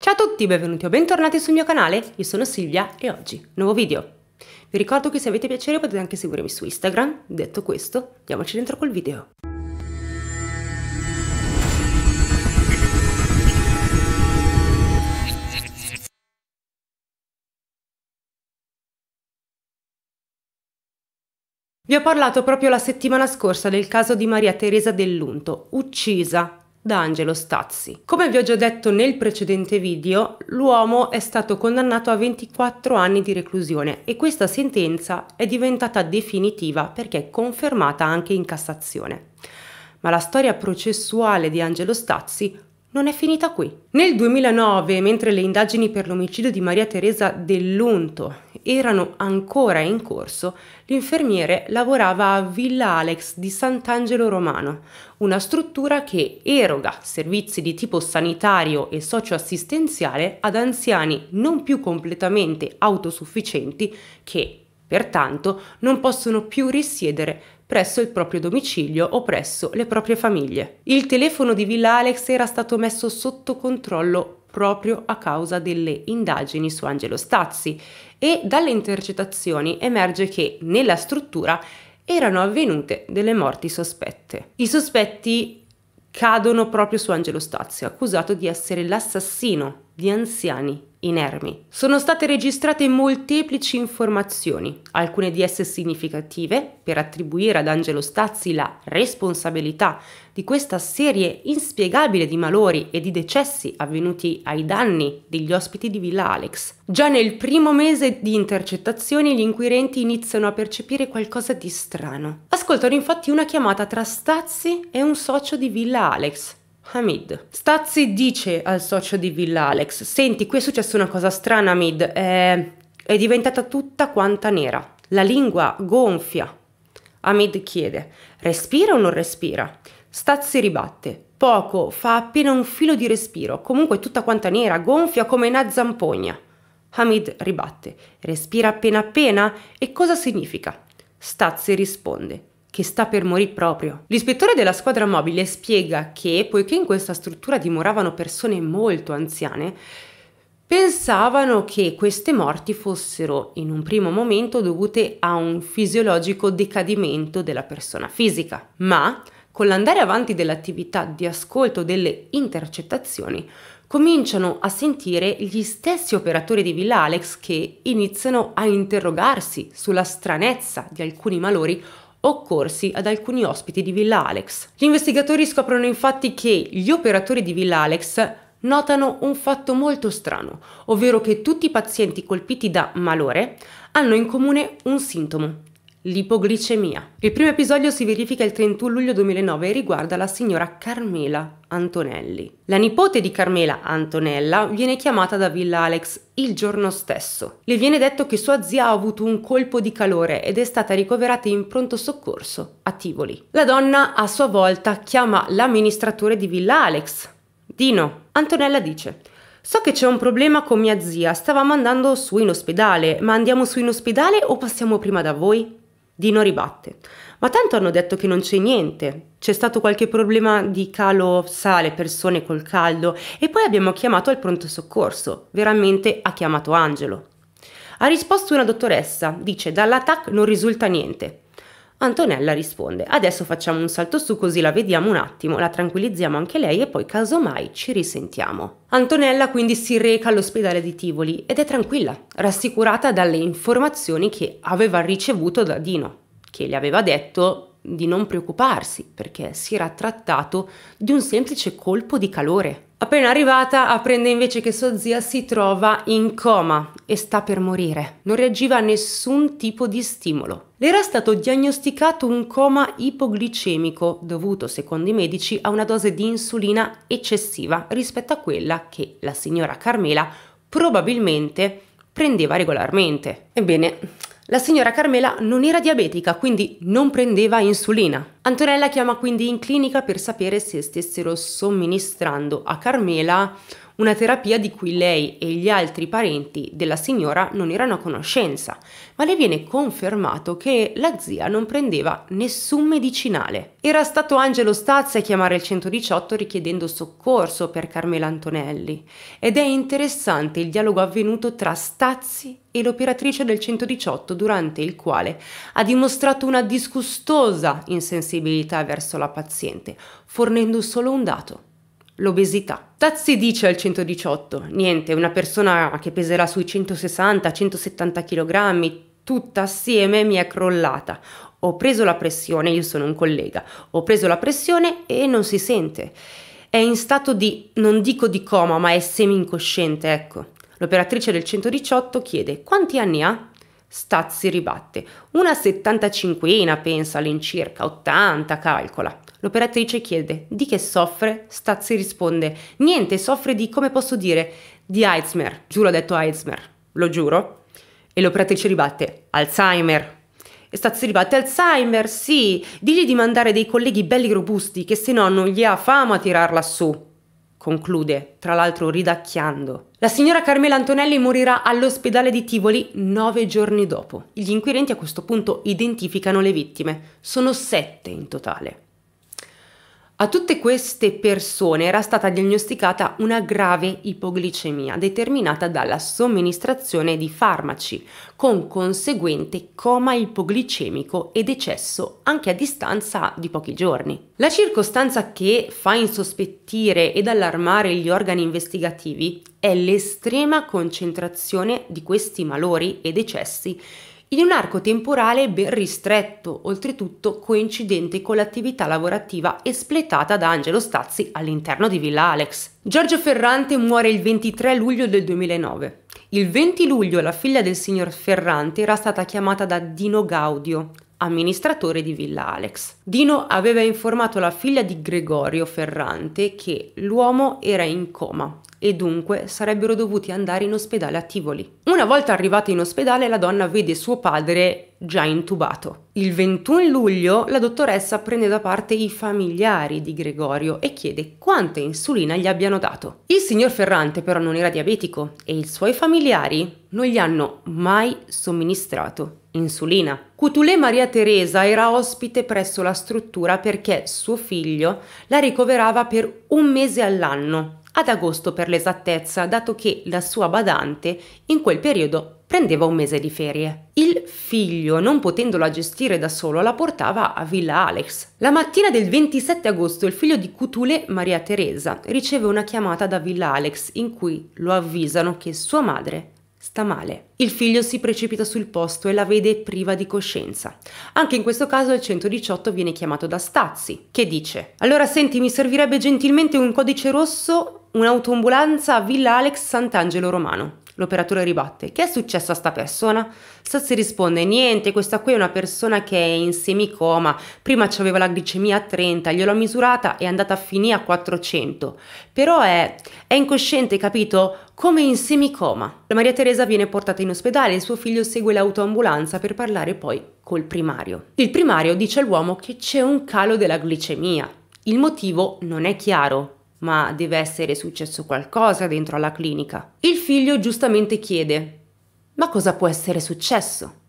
Ciao a tutti, benvenuti o bentornati sul mio canale, io sono Silvia e oggi nuovo video. Vi ricordo che se avete piacere potete anche seguirmi su Instagram, detto questo, diamoci dentro col video. Vi ho parlato proprio la settimana scorsa del caso di Maria Teresa Dell'Unto, uccisa da Angelo Stazzi. Come vi ho già detto nel precedente video, l'uomo è stato condannato a 24 anni di reclusione e questa sentenza è diventata definitiva perché è confermata anche in Cassazione. Ma la storia processuale di Angelo Stazzi non è finita qui. Nel 2009, mentre le indagini per l'omicidio di Maria Teresa dell'Unto erano ancora in corso, l'infermiere lavorava a Villa Alex di Sant'Angelo Romano, una struttura che eroga servizi di tipo sanitario e socioassistenziale ad anziani non più completamente autosufficienti che, pertanto, non possono più risiedere presso il proprio domicilio o presso le proprie famiglie. Il telefono di Villa Alex era stato messo sotto controllo proprio a causa delle indagini su Angelo Stazzi e dalle intercettazioni emerge che nella struttura erano avvenute delle morti sospette. I sospetti cadono proprio su Angelo Stazzi, accusato di essere l'assassino di anziani inermi. Sono state registrate molteplici informazioni, alcune di esse significative, per attribuire ad Angelo Stazzi la responsabilità di questa serie inspiegabile di malori e di decessi avvenuti ai danni degli ospiti di Villa Alex. Già nel primo mese di intercettazioni gli inquirenti iniziano a percepire qualcosa di strano. Ascoltano infatti una chiamata tra Stazzi e un socio di Villa Alex, Hamid. Stazzi dice al socio di Villa Alex, senti, qui è successa una cosa strana, Hamid, è, è diventata tutta quanta nera, la lingua gonfia. Hamid chiede, respira o non respira? Stazzi ribatte, poco, fa appena un filo di respiro, comunque tutta quanta nera, gonfia come una zampogna. Hamid ribatte, respira appena appena? E cosa significa? Stazzi risponde, che sta per morire proprio. L'ispettore della squadra mobile spiega che, poiché in questa struttura dimoravano persone molto anziane, pensavano che queste morti fossero in un primo momento dovute a un fisiologico decadimento della persona fisica, ma con l'andare avanti dell'attività di ascolto delle intercettazioni cominciano a sentire gli stessi operatori di Villa Alex che iniziano a interrogarsi sulla stranezza di alcuni malori occorsi ad alcuni ospiti di Villa Alex. Gli investigatori scoprono infatti che gli operatori di Villa Alex notano un fatto molto strano, ovvero che tutti i pazienti colpiti da malore hanno in comune un sintomo, l'ipoglicemia. Il primo episodio si verifica il 31 luglio 2009 e riguarda la signora Carmela Antonelli. La nipote di Carmela Antonella viene chiamata da Villa Alex il giorno stesso. Le viene detto che sua zia ha avuto un colpo di calore ed è stata ricoverata in pronto soccorso a Tivoli. La donna a sua volta chiama l'amministratore di Villa Alex, Dino. Antonella dice So che c'è un problema con mia zia, stavamo andando su in ospedale, ma andiamo su in ospedale o passiamo prima da voi? Dino ribatte. Ma tanto hanno detto che non c'è niente. C'è stato qualche problema di calo sale, persone col caldo e poi abbiamo chiamato al pronto soccorso. Veramente ha chiamato Angelo. Ha risposto una dottoressa, dice dall'attacco non risulta niente. Antonella risponde adesso facciamo un salto su così la vediamo un attimo, la tranquillizziamo anche lei e poi casomai ci risentiamo. Antonella quindi si reca all'ospedale di Tivoli ed è tranquilla, rassicurata dalle informazioni che aveva ricevuto da Dino, che le aveva detto di non preoccuparsi perché si era trattato di un semplice colpo di calore Appena arrivata, apprende invece che sua zia si trova in coma e sta per morire. Non reagiva a nessun tipo di stimolo. Le era stato diagnosticato un coma ipoglicemico dovuto, secondo i medici, a una dose di insulina eccessiva rispetto a quella che la signora Carmela probabilmente prendeva regolarmente. Ebbene, la signora Carmela non era diabetica, quindi non prendeva insulina. Antonella chiama quindi in clinica per sapere se stessero somministrando a Carmela una terapia di cui lei e gli altri parenti della signora non erano a conoscenza, ma le viene confermato che la zia non prendeva nessun medicinale. Era stato Angelo Stazza a chiamare il 118 richiedendo soccorso per Carmela Antonelli ed è interessante il dialogo avvenuto tra Stazzi e l'operatrice del 118 durante il quale ha dimostrato una disgustosa insensibilità sensibilità verso la paziente, fornendo solo un dato, l'obesità. Tazzi dice al 118, niente, una persona che peserà sui 160-170 kg, tutta assieme mi è crollata. Ho preso la pressione, io sono un collega, ho preso la pressione e non si sente. È in stato di, non dico di coma, ma è semi-incosciente, ecco. L'operatrice del 118 chiede quanti anni ha? Stazzi ribatte. Una settantacinquina, pensa all'incirca, 80, calcola. L'operatrice chiede di che soffre? Stazzi risponde: Niente, soffre di, come posso dire, di Alzheimer. Giuro, ha detto Alzheimer. Lo giuro. E l'operatrice ribatte: Alzheimer. E Stazzi ribatte: Alzheimer, sì. Digli di mandare dei colleghi belli robusti, che se no non gli ha fama a tirarla su conclude, tra l'altro ridacchiando. La signora Carmela Antonelli morirà all'ospedale di Tivoli nove giorni dopo. Gli inquirenti a questo punto identificano le vittime, sono sette in totale. A tutte queste persone era stata diagnosticata una grave ipoglicemia determinata dalla somministrazione di farmaci, con conseguente coma ipoglicemico e decesso anche a distanza di pochi giorni. La circostanza che fa insospettire ed allarmare gli organi investigativi è l'estrema concentrazione di questi malori e decessi in un arco temporale ben ristretto, oltretutto coincidente con l'attività lavorativa espletata da Angelo Stazzi all'interno di Villa Alex. Giorgio Ferrante muore il 23 luglio del 2009. Il 20 luglio la figlia del signor Ferrante era stata chiamata da Dino Gaudio, amministratore di Villa Alex. Dino aveva informato la figlia di Gregorio Ferrante che l'uomo era in coma e dunque sarebbero dovuti andare in ospedale a Tivoli. Una volta arrivata in ospedale la donna vede suo padre già intubato. Il 21 luglio la dottoressa prende da parte i familiari di Gregorio e chiede quanta insulina gli abbiano dato. Il signor Ferrante però non era diabetico e i suoi familiari non gli hanno mai somministrato insulina. Cutulé Maria Teresa era ospite presso la struttura perché suo figlio la ricoverava per un mese all'anno, ad agosto per l'esattezza, dato che la sua badante in quel periodo prendeva un mese di ferie. Il figlio, non potendola gestire da solo, la portava a Villa Alex. La mattina del 27 agosto il figlio di Cutulé, Maria Teresa, riceve una chiamata da Villa Alex in cui lo avvisano che sua madre sta male. Il figlio si precipita sul posto e la vede priva di coscienza. Anche in questo caso il 118 viene chiamato da Stazzi, che dice: Allora senti, mi servirebbe gentilmente un codice rosso, un'autoambulanza a Villa Alex Sant'Angelo Romano. L'operatore ribatte: Che è successo a sta persona? Sassi risponde: Niente, questa qui è una persona che è in semicoma. Prima c'aveva la glicemia a 30, gliel'ho misurata e è andata a finire a 400. Però è, è incosciente, capito? Come in semicoma. La Maria Teresa viene portata in ospedale e suo figlio segue l'autoambulanza per parlare poi col primario. Il primario dice all'uomo che c'è un calo della glicemia. Il motivo non è chiaro, ma deve essere successo qualcosa dentro alla clinica. Il figlio giustamente chiede, ma cosa può essere successo?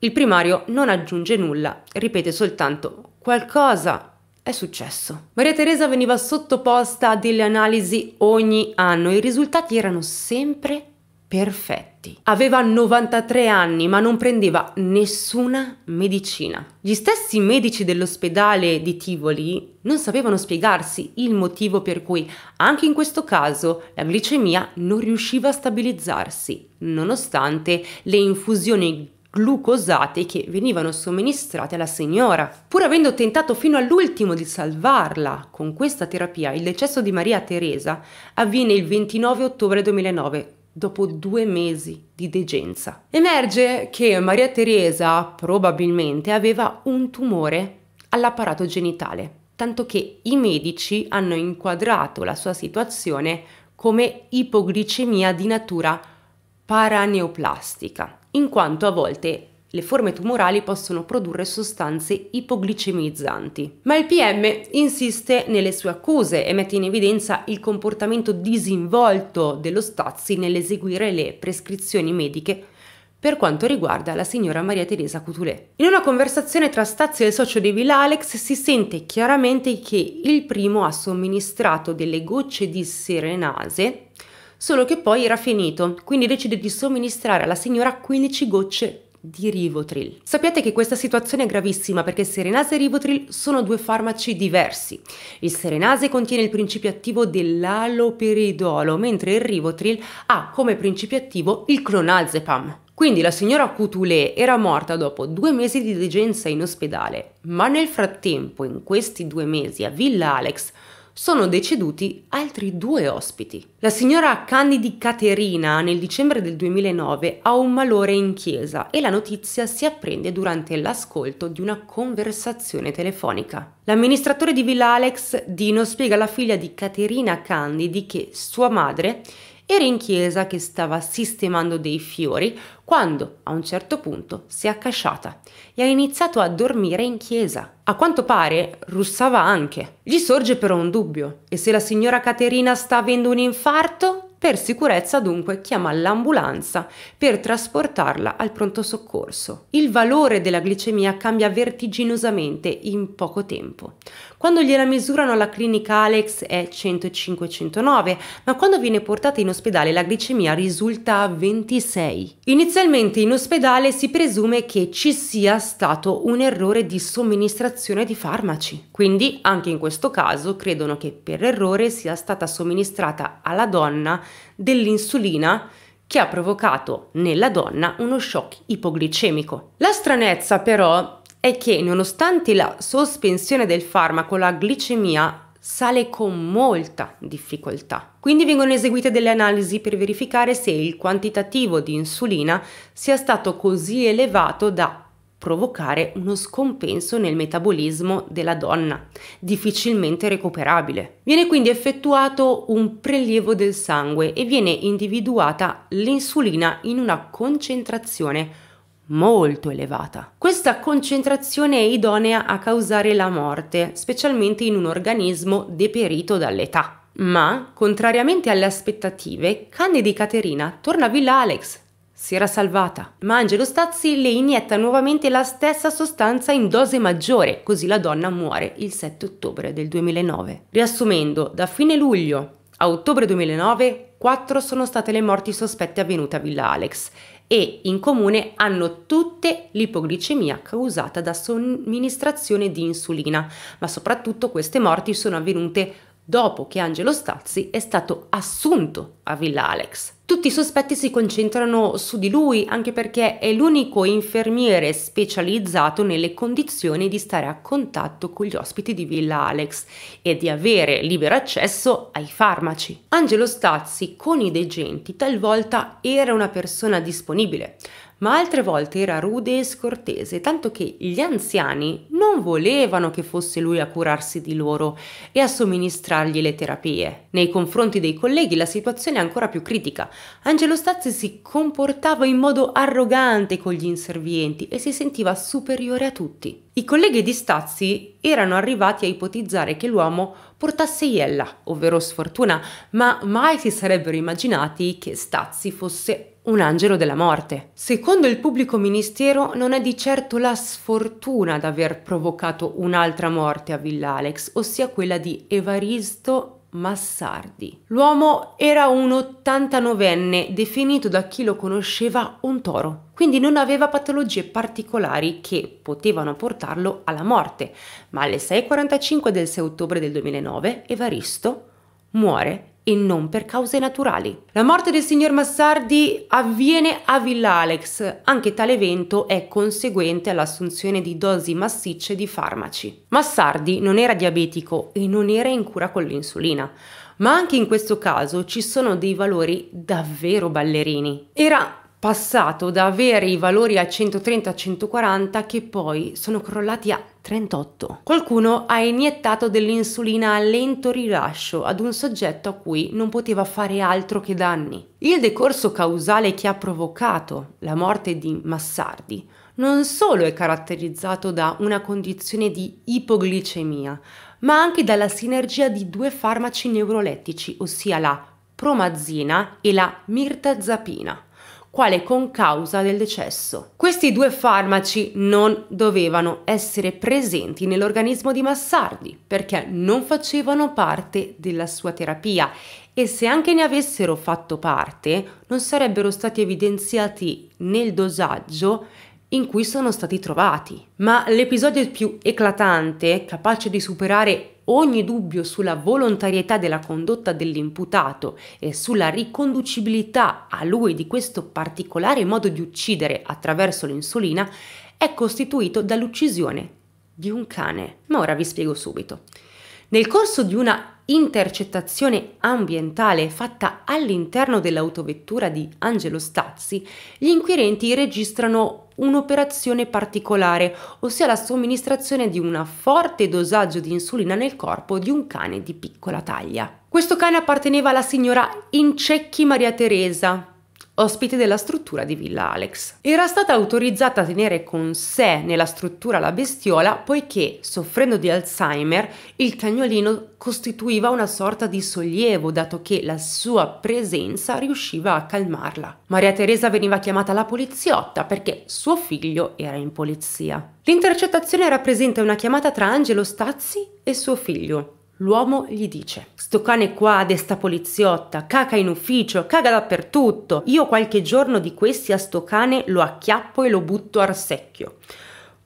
Il primario non aggiunge nulla, ripete soltanto qualcosa è successo. Maria Teresa veniva sottoposta a delle analisi ogni anno, i risultati erano sempre perfetti. Aveva 93 anni ma non prendeva nessuna medicina. Gli stessi medici dell'ospedale di Tivoli non sapevano spiegarsi il motivo per cui anche in questo caso la glicemia non riusciva a stabilizzarsi, nonostante le infusioni glucosate che venivano somministrate alla signora. Pur avendo tentato fino all'ultimo di salvarla con questa terapia, il decesso di Maria Teresa avviene il 29 ottobre 2009, dopo due mesi di degenza. Emerge che Maria Teresa probabilmente aveva un tumore all'apparato genitale, tanto che i medici hanno inquadrato la sua situazione come ipoglicemia di natura paraneoplastica, in quanto a volte le forme tumorali possono produrre sostanze ipoglicemizzanti. Ma il PM insiste nelle sue accuse e mette in evidenza il comportamento disinvolto dello Stazzi nell'eseguire le prescrizioni mediche per quanto riguarda la signora Maria Teresa Cutulè. In una conversazione tra Stazzi e il socio di Villa Alex si sente chiaramente che il primo ha somministrato delle gocce di serenase, solo che poi era finito, quindi decide di somministrare alla signora 15 gocce di Rivotril. Sappiate che questa situazione è gravissima perché Serenase e Rivotril sono due farmaci diversi. Il Serenase contiene il principio attivo dell'aloperidolo, mentre il Rivotril ha come principio attivo il clonazepam. Quindi la signora Coutulé era morta dopo due mesi di degenza in ospedale, ma nel frattempo, in questi due mesi, a Villa Alex sono deceduti altri due ospiti. La signora Candidi Caterina nel dicembre del 2009 ha un malore in chiesa e la notizia si apprende durante l'ascolto di una conversazione telefonica. L'amministratore di Villa Alex Dino spiega alla figlia di Caterina Candidi che sua madre era in chiesa che stava sistemando dei fiori quando a un certo punto si è accasciata e ha iniziato a dormire in chiesa. A quanto pare russava anche. Gli sorge però un dubbio e se la signora Caterina sta avendo un infarto? Per sicurezza dunque chiama l'ambulanza per trasportarla al pronto soccorso. Il valore della glicemia cambia vertiginosamente in poco tempo. Quando gliela misurano alla clinica Alex è 105-109, ma quando viene portata in ospedale la glicemia risulta a 26. Inizialmente in ospedale si presume che ci sia stato un errore di somministrazione di farmaci. Quindi anche in questo caso credono che per errore sia stata somministrata alla donna dell'insulina che ha provocato nella donna uno shock ipoglicemico. La stranezza però è che nonostante la sospensione del farmaco, la glicemia sale con molta difficoltà. Quindi vengono eseguite delle analisi per verificare se il quantitativo di insulina sia stato così elevato da provocare uno scompenso nel metabolismo della donna, difficilmente recuperabile. Viene quindi effettuato un prelievo del sangue e viene individuata l'insulina in una concentrazione molto elevata. Questa concentrazione è idonea a causare la morte, specialmente in un organismo deperito dall'età. Ma, contrariamente alle aspettative, Canne di Caterina torna a Villa Alex. Si era salvata. Ma Angelo Stazzi le inietta nuovamente la stessa sostanza in dose maggiore, così la donna muore il 7 ottobre del 2009. Riassumendo, da fine luglio a ottobre 2009 quattro sono state le morti sospette avvenute a Villa Alex e in comune hanno tutte l'ipoglicemia causata da somministrazione di insulina, ma soprattutto queste morti sono avvenute dopo che Angelo Stazzi è stato assunto a Villa Alex. Tutti i sospetti si concentrano su di lui anche perché è l'unico infermiere specializzato nelle condizioni di stare a contatto con gli ospiti di Villa Alex e di avere libero accesso ai farmaci. Angelo Stazzi con i degenti talvolta era una persona disponibile, ma altre volte era rude e scortese, tanto che gli anziani non volevano che fosse lui a curarsi di loro e a somministrargli le terapie. Nei confronti dei colleghi la situazione è ancora più critica. Angelo Stazzi si comportava in modo arrogante con gli inservienti e si sentiva superiore a tutti. I colleghi di Stazzi erano arrivati a ipotizzare che l'uomo portasse iella, ovvero sfortuna, ma mai si sarebbero immaginati che Stazzi fosse un angelo della morte. Secondo il pubblico ministero non è di certo la sfortuna ad aver provocato un'altra morte a Villa Alex, ossia quella di Evaristo Massardi. L'uomo era un 89enne, definito da chi lo conosceva un toro, quindi non aveva patologie particolari che potevano portarlo alla morte, ma alle 6.45 del 6 ottobre del 2009 Evaristo muore e non per cause naturali. La morte del signor Massardi avviene a Villa Alex, anche tale evento è conseguente all'assunzione di dosi massicce di farmaci. Massardi non era diabetico e non era in cura con l'insulina, ma anche in questo caso ci sono dei valori davvero ballerini. Era passato da avere i valori a 130 a 140 che poi sono crollati a 38. Qualcuno ha iniettato dell'insulina a lento rilascio ad un soggetto a cui non poteva fare altro che danni. Il decorso causale che ha provocato la morte di Massardi non solo è caratterizzato da una condizione di ipoglicemia, ma anche dalla sinergia di due farmaci neurolettici, ossia la promazina e la mirtazapina quale concausa del decesso. Questi due farmaci non dovevano essere presenti nell'organismo di Massardi perché non facevano parte della sua terapia e se anche ne avessero fatto parte non sarebbero stati evidenziati nel dosaggio in cui sono stati trovati. Ma l'episodio più eclatante, capace di superare ogni dubbio sulla volontarietà della condotta dell'imputato e sulla riconducibilità a lui di questo particolare modo di uccidere attraverso l'insulina è costituito dall'uccisione di un cane. Ma ora vi spiego subito. Nel corso di una intercettazione ambientale fatta all'interno dell'autovettura di Angelo Stazzi, gli inquirenti registrano un'operazione particolare, ossia la somministrazione di un forte dosaggio di insulina nel corpo di un cane di piccola taglia. Questo cane apparteneva alla signora Incecchi Maria Teresa, ospite della struttura di Villa Alex. Era stata autorizzata a tenere con sé nella struttura la bestiola poiché, soffrendo di Alzheimer, il cagnolino costituiva una sorta di sollievo dato che la sua presenza riusciva a calmarla. Maria Teresa veniva chiamata la poliziotta perché suo figlio era in polizia. L'intercettazione rappresenta una chiamata tra Angelo Stazzi e suo figlio, L'uomo gli dice: Sto cane qua desta poliziotta, caca in ufficio, caga dappertutto. Io qualche giorno di questi a sto cane lo acchiappo e lo butto al secchio.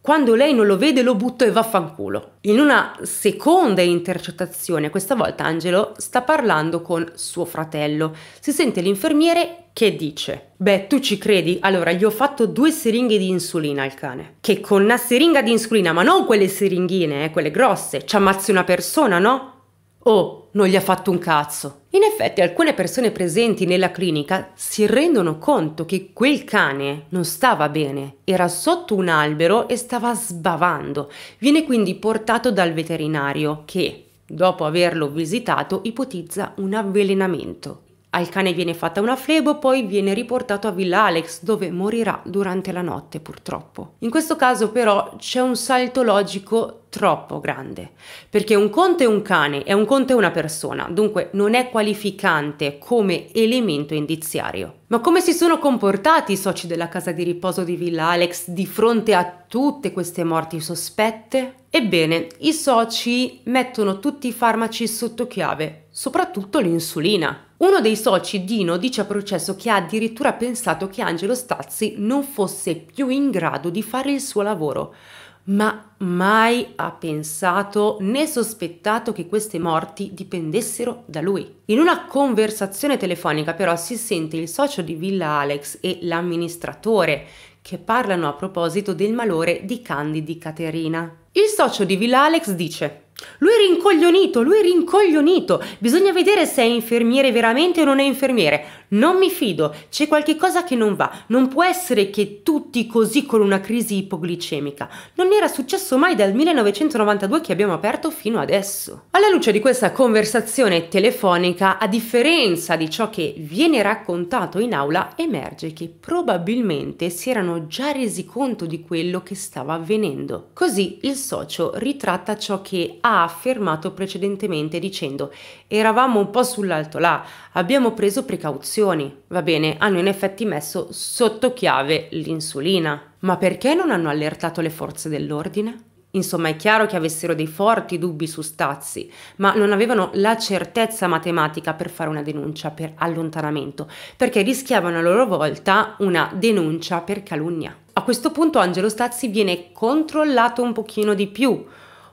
Quando lei non lo vede lo butto e vaffanculo. In una seconda intercettazione, questa volta Angelo sta parlando con suo fratello. Si sente l'infermiere che dice: Beh, tu ci credi? Allora, gli ho fatto due siringhe di insulina al cane. Che con una siringa di insulina, ma non quelle siringhine, eh, quelle grosse, ci ammazzi una persona, no? Oh, non gli ha fatto un cazzo. In effetti alcune persone presenti nella clinica si rendono conto che quel cane non stava bene, era sotto un albero e stava sbavando. Viene quindi portato dal veterinario che, dopo averlo visitato, ipotizza un avvelenamento. Al cane viene fatta una flebo, poi viene riportato a Villa Alex, dove morirà durante la notte, purtroppo. In questo caso, però, c'è un salto logico troppo grande, perché un conto è un cane e un conto è una persona, dunque non è qualificante come elemento indiziario. Ma come si sono comportati i soci della casa di riposo di Villa Alex di fronte a tutte queste morti sospette? Ebbene, i soci mettono tutti i farmaci sotto chiave, soprattutto l'insulina. Uno dei soci, Dino, dice a processo che ha addirittura pensato che Angelo Stazzi non fosse più in grado di fare il suo lavoro, ma mai ha pensato né sospettato che queste morti dipendessero da lui. In una conversazione telefonica però si sente il socio di Villa Alex e l'amministratore che parlano a proposito del malore di Candy di Caterina. Il socio di Villa Alex dice lui è rincoglionito, lui è rincoglionito. Bisogna vedere se è infermiere veramente o non è infermiere. Non mi fido, c'è qualche cosa che non va. Non può essere che tutti così con una crisi ipoglicemica. Non era successo mai dal 1992 che abbiamo aperto fino adesso. Alla luce di questa conversazione telefonica, a differenza di ciò che viene raccontato in aula, emerge che probabilmente si erano già resi conto di quello che stava avvenendo. Così il socio ritratta ciò che ha affermato precedentemente dicendo eravamo un po' sull'alto là, abbiamo preso precauzioni. Va bene, hanno in effetti messo sotto chiave l'insulina. Ma perché non hanno allertato le forze dell'ordine? Insomma, è chiaro che avessero dei forti dubbi su Stazzi, ma non avevano la certezza matematica per fare una denuncia per allontanamento, perché rischiavano a loro volta una denuncia per calunnia. A questo punto Angelo Stazzi viene controllato un pochino di più,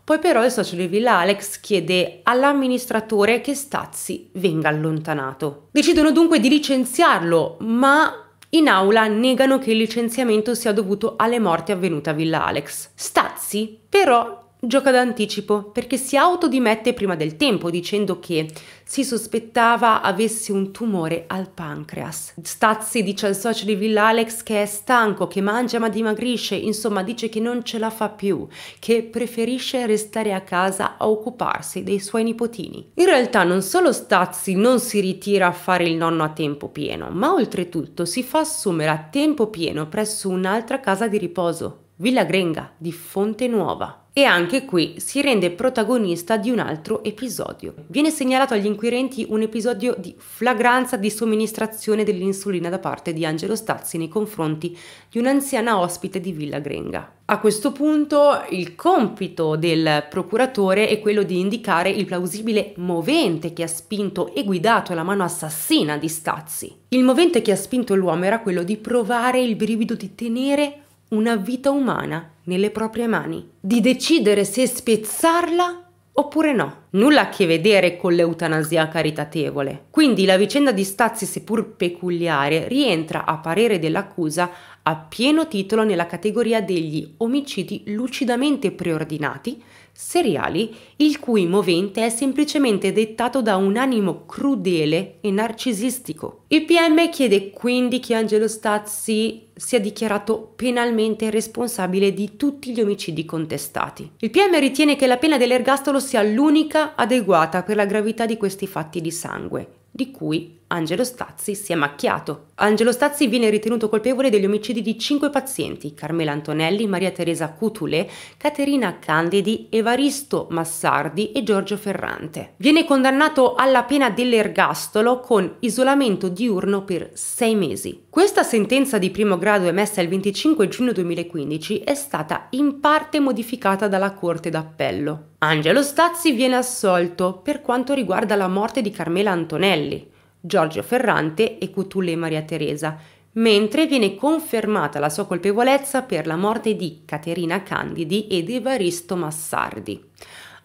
poi però il socio di Villa Alex chiede all'amministratore che Stazzi venga allontanato. Decidono dunque di licenziarlo, ma in aula negano che il licenziamento sia dovuto alle morti avvenute a Villa Alex. Stazzi però Gioca d'anticipo perché si autodimette prima del tempo dicendo che si sospettava avesse un tumore al pancreas. Stazzi dice al socio di Villa Alex che è stanco, che mangia ma dimagrisce, insomma dice che non ce la fa più, che preferisce restare a casa a occuparsi dei suoi nipotini. In realtà non solo Stazzi non si ritira a fare il nonno a tempo pieno, ma oltretutto si fa assumere a tempo pieno presso un'altra casa di riposo, Villa Grenga di Fonte Nuova. E anche qui si rende protagonista di un altro episodio. Viene segnalato agli inquirenti un episodio di flagranza di somministrazione dell'insulina da parte di Angelo Stazzi nei confronti di un'anziana ospite di Villa Grenga. A questo punto il compito del procuratore è quello di indicare il plausibile movente che ha spinto e guidato la mano assassina di Stazzi. Il movente che ha spinto l'uomo era quello di provare il brivido di tenere una vita umana nelle proprie mani, di decidere se spezzarla oppure no. Nulla a che vedere con l'eutanasia caritatevole. Quindi la vicenda di Stazzi, seppur peculiare, rientra a parere dell'accusa a pieno titolo nella categoria degli omicidi lucidamente preordinati seriali il cui movente è semplicemente dettato da un animo crudele e narcisistico. Il PM chiede quindi che Angelo Stazzi sia dichiarato penalmente responsabile di tutti gli omicidi contestati. Il PM ritiene che la pena dell'ergastolo sia l'unica adeguata per la gravità di questi fatti di sangue di cui Angelo Stazzi si è macchiato. Angelo Stazzi viene ritenuto colpevole degli omicidi di cinque pazienti, Carmela Antonelli, Maria Teresa Cutule, Caterina Candidi, Evaristo Massardi e Giorgio Ferrante. Viene condannato alla pena dell'ergastolo con isolamento diurno per sei mesi. Questa sentenza di primo grado emessa il 25 giugno 2015 è stata in parte modificata dalla Corte d'Appello. Angelo Stazzi viene assolto per quanto riguarda la morte di Carmela Antonelli, Giorgio Ferrante e Cutulle Maria Teresa, mentre viene confermata la sua colpevolezza per la morte di Caterina Candidi ed Evaristo Massardi.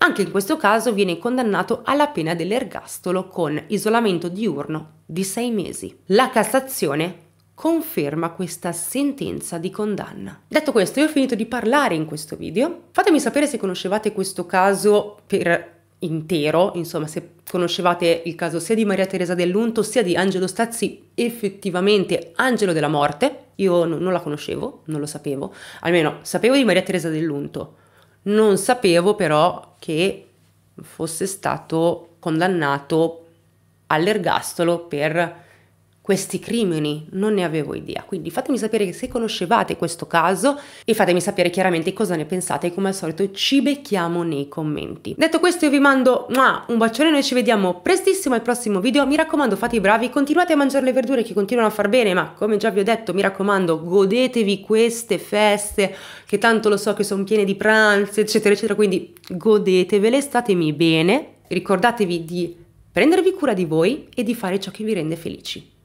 Anche in questo caso viene condannato alla pena dell'ergastolo con isolamento diurno di sei mesi. La Cassazione conferma questa sentenza di condanna. Detto questo, io ho finito di parlare in questo video. Fatemi sapere se conoscevate questo caso per intero, insomma, se conoscevate il caso sia di Maria Teresa dell'Unto sia di Angelo Stazzi, effettivamente Angelo della Morte, io no, non la conoscevo, non lo sapevo, almeno sapevo di Maria Teresa dell'Unto, non sapevo però che fosse stato condannato all'ergastolo per questi crimini, non ne avevo idea. Quindi fatemi sapere se conoscevate questo caso e fatemi sapere chiaramente cosa ne pensate. Come al solito ci becchiamo nei commenti. Detto questo io vi mando un bacione, noi ci vediamo prestissimo al prossimo video. Mi raccomando fate i bravi, continuate a mangiare le verdure che continuano a far bene, ma come già vi ho detto mi raccomando godetevi queste feste che tanto lo so che sono piene di pranzi eccetera eccetera, quindi godetevele, statemi bene, ricordatevi di prendervi cura di voi e di fare ciò che vi rende felici.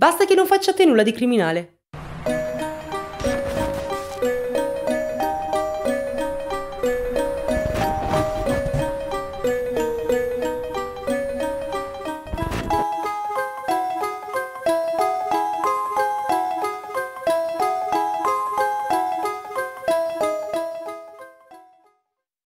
Basta che non facciate nulla di criminale.